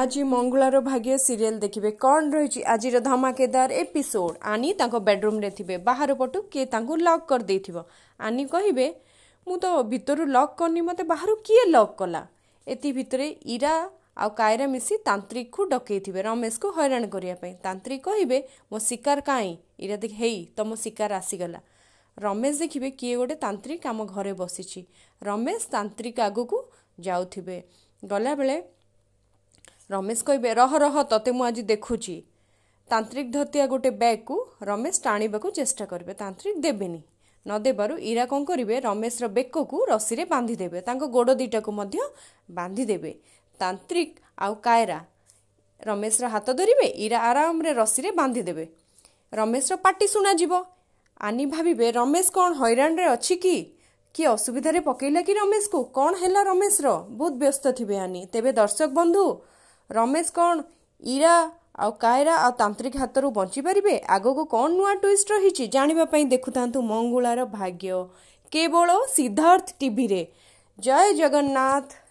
আজ মঙ্গলার ভাগ্য সিরিয়াল দেখবে কণ রয়েছে আজির ধমাকেদার এপিসোড আনি তাঁর বেডরুমে থিবে বাহার পটু কিয়ে তাঁকু লক করে আনি কহবে মু তো ভিতর লক করনি মতো বাহার কিয়ে লক কলা এতি ভিতরে ইরা ଆଉ କାଇରା ମିଶି ତାନ୍ତ୍ରିକକୁ ଡକେଇଥିବେ ରମେଶକୁ ହଇରାଣ କରିବା ପାଇଁ ତାନ୍ତ୍ରିକ କହିବେ ମୋ ଶିକାର କାହିଁ ଏଇଟା ଦେଖ ହେଇ ତମ ଶିକାର ଆସିଗଲା ରମେଶ ଦେଖିବେ କିଏ ଗୋଟେ ତାନ୍ତ୍ରିକ ଆମ ଘରେ ବସିଛି ରମେଶ ତାନ୍ତ୍ରିକ ଆଗକୁ ଯାଉଥିବେ ଗଲାବେଳେ ରମେଶ କହିବେ ରହ ରହ ତତେ ମୁଁ ଆଜି ଦେଖୁଛି ତାନ୍ତ୍ରିକ ଧତିଆ ଗୋଟେ ବ୍ୟାଗ୍କୁ ରମେଶ ଟାଣିବାକୁ ଚେଷ୍ଟା କରିବେ ତାନ୍ତ୍ରିକ ଦେବେନି ନ ଦେବାରୁ ଇରା କ'ଣ କରିବେ ରମେଶର ବେକକୁ ରସିରେ ବାନ୍ଧିଦେବେ ତାଙ୍କ ଗୋଡ଼ ଦୁଇଟାକୁ ମଧ୍ୟ ବାନ୍ଧିଦେବେ ତାନ୍ତ୍ରିକ ଆଉ କାଏରା ରମେଶର ହାତ ଧରିବେ ଇରା ଆରାମରେ ରସିରେ ବାନ୍ଧିଦେବେ ରମେଶର ପାଟି ଶୁଣାଯିବ ଆନି ଭାବିବେ ରମେଶ କ'ଣ ହଇରାଣରେ ଅଛି କି କିଏ ଅସୁବିଧାରେ ପକେଇଲା କି ରମେଶକୁ କ'ଣ ହେଲା ରମେଶର ବହୁତ ବ୍ୟସ୍ତ ଥିବେ ଆନି ତେବେ ଦର୍ଶକ ବନ୍ଧୁ ରମେଶ କ'ଣ ଇରା ଆଉ କାଇରା ଆଉ ତାନ୍ତ୍ରିକ ହାତରୁ ବଞ୍ଚିପାରିବେ ଆଗକୁ କ'ଣ ନୂଆ ଟୁଇଷ୍ଟ ରହିଛି ଜାଣିବା ପାଇଁ ଦେଖୁଥାନ୍ତୁ ମଙ୍ଗୁଳାର ଭାଗ୍ୟ କେବଳ ସିଦ୍ଧାର୍ଥ ଟିଭିରେ ଜୟ ଜଗନ୍ନାଥ